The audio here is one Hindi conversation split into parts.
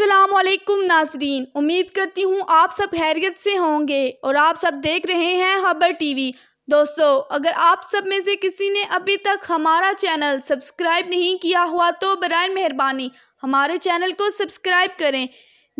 असलकुम नाजरीन उम्मीद करती हूँ आप सब हैरियत से होंगे और आप सब देख रहे हैं हबर टीवी दोस्तों अगर आप सब में से किसी ने अभी तक हमारा चैनल सब्सक्राइब नहीं किया हुआ तो बर मेहरबानी हमारे चैनल को सब्सक्राइब करें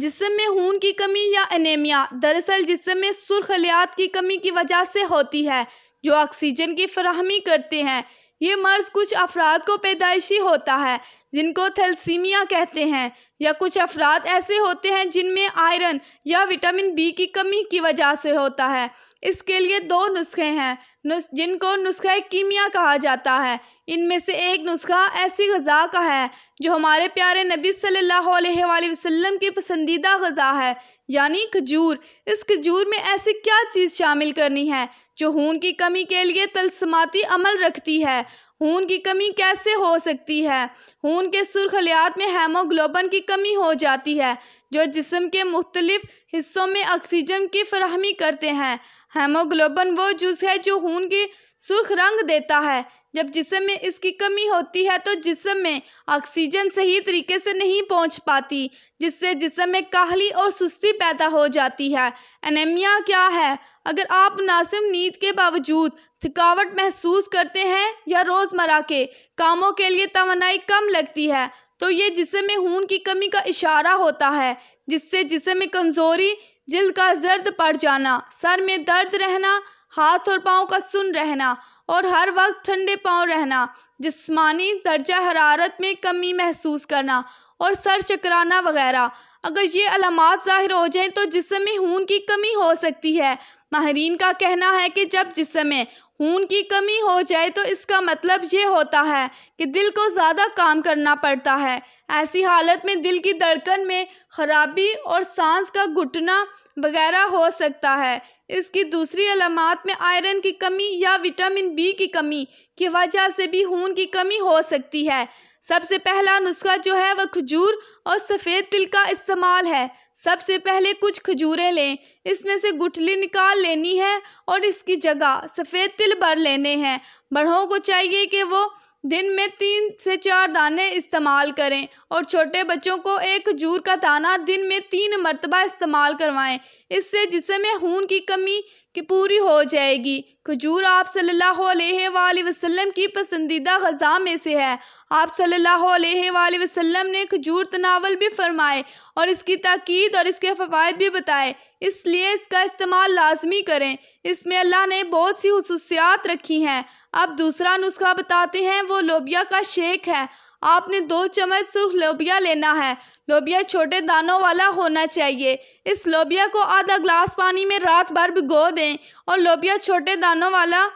जिसम में खून की कमी या एनीमिया दरअसल जिसम में सुरखलियात की कमी की वजह से होती है जो ऑक्सीजन की फरहमी करते हैं ये मर्ज़ कुछ अफराद को पैदाइशी होता है जिनको थैलसीमिया कहते हैं या कुछ अफराद ऐसे होते हैं जिनमें आयरन या विटामिन बी की कमी की वजह से होता है इसके लिए दो नुस्खे हैं जिनको नुस्खा कीमिया कहा जाता है इनमें से एक नुस्खा ऐसी गज़ा का है जो हमारे प्यारे नबी सल्लल्लाहु अलैहि वसल्लम की पसंदीदा गज़ा है यानी खजूर इस खजूर में ऐसी क्या चीज़ शामिल करनी है जो खून की कमी के लिए तलसमाती अमल रखती है खून की कमी कैसे हो सकती है खून के सुरखलियात में हेमोग्लोबन की कमी हो जाती है जो जिसम के मुख्तलिफ हिस्सों में ऑक्सीजन की फरहमी करते हैं हेमोग्लोबन वो जूस है जो खून खून की सुर्ख रंग देता है जब जिसम में इसकी कमी होती है तो जिसम में ऑक्सीजन सही तरीके से नहीं पहुंच पाती जिससे जिसम में काहली और सुस्ती पैदा हो जाती है एनेमिया क्या है अगर आप नासिम नींद के बावजूद थकावट महसूस करते हैं या रोज़मर्रा के कामों के लिए तोनाई कम लगती है तो ये जिसम में खून की कमी का इशारा होता है जिससे जिसम में कमज़ोरी जिल का जर्द पड़ जाना सर में दर्द रहना हाथ और पाँव का सुन रहना और हर वक्त ठंडे पाँव रहना जिस्मानी दर्जा हरारत में कमी महसूस करना और सर चकराना वगैरह अगर ये अलामत ज़ाहिर हो जाएँ तो जिसम में खून की कमी हो सकती है माहरीन का कहना है कि जब जिसम में खून की कमी हो जाए तो इसका मतलब ये होता है कि दिल को ज़्यादा काम करना पड़ता है ऐसी हालत में दिल की धड़कन में खराबी और सांस का घुटना वगैरह हो सकता है इसकी दूसरी अलामत में आयरन की कमी या विटामिन बी की कमी की वजह से भी खून की कमी हो सकती है सबसे पहला नुस्खा जो है वह खजूर और सफ़ेद तिल का इस्तेमाल है सबसे पहले कुछ खजूरें लें इसमें से गुठली निकाल लेनी है और इसकी जगह सफ़ेद तिल भर लेने हैं बड़ों को चाहिए कि वो दिन में तीन से चार दाने इस्तेमाल करें और छोटे बच्चों को एक जूर का दाना दिन में तीन मरतबा इस्तेमाल करवाएं इससे जिसमें में खून की कमी कि पूरी हो जाएगी खजूर आप सल्लल्लाहु अलैहि वसल्लम की पसंदीदा गज़ा में से है आप सल्लल्लाहु अलैहि वसल्लम ने खजूर तनावल भी फरमाए और इसकी ताकीद और इसके फ़वाद भी बताए इसलिए इसका इस्तेमाल लाजमी करें इसमें अल्लाह ने बहुत सी खसूसियात रखी हैं अब दूसरा नुस्खा बताते हैं वो लोबिया का शेक है आपने दो चम्मच सुर्ख लोबिया लेना है लोबिया छोटे दानों वाला होना चाहिए इस लोबिया को आधा ग्लास पानी में रात भर भिगो दें और लोबिया छोटे दानों वाला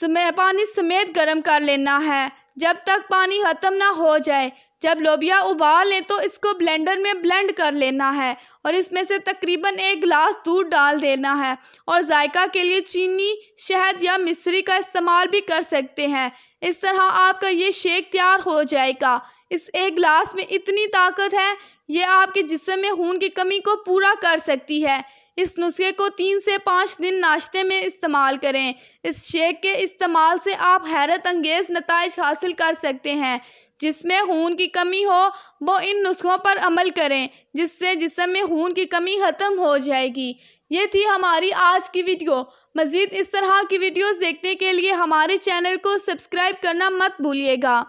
समय पानी समेत गर्म कर लेना है जब तक पानी ख़त्म ना हो जाए जब लोबिया उबाल लें तो इसको ब्लेंडर में ब्लेंड कर लेना है और इसमें से तकरीबन एक गिलास दूध डाल देना है और जायका के लिए चीनी शहद या मिश्री का इस्तेमाल भी कर सकते हैं इस तरह आपका ये शेक तैयार हो जाएगा इस एक गिलास में इतनी ताकत है ये आपके जिसम में खून की कमी को पूरा कर सकती है इस नुस्खे को तीन से पाँच दिन नाश्ते में इस्तेमाल करें इस शेक के इस्तेमाल से आप हैरत अंगेज़ नतज हासिल कर सकते हैं जिसमें खून की कमी हो वो इन नुस्खों पर अमल करें जिससे जिसम में खून की कमी ख़त्म हो जाएगी ये थी हमारी आज की वीडियो मज़ीद इस तरह की वीडियोस देखने के लिए हमारे चैनल को सब्सक्राइब करना मत भूलिएगा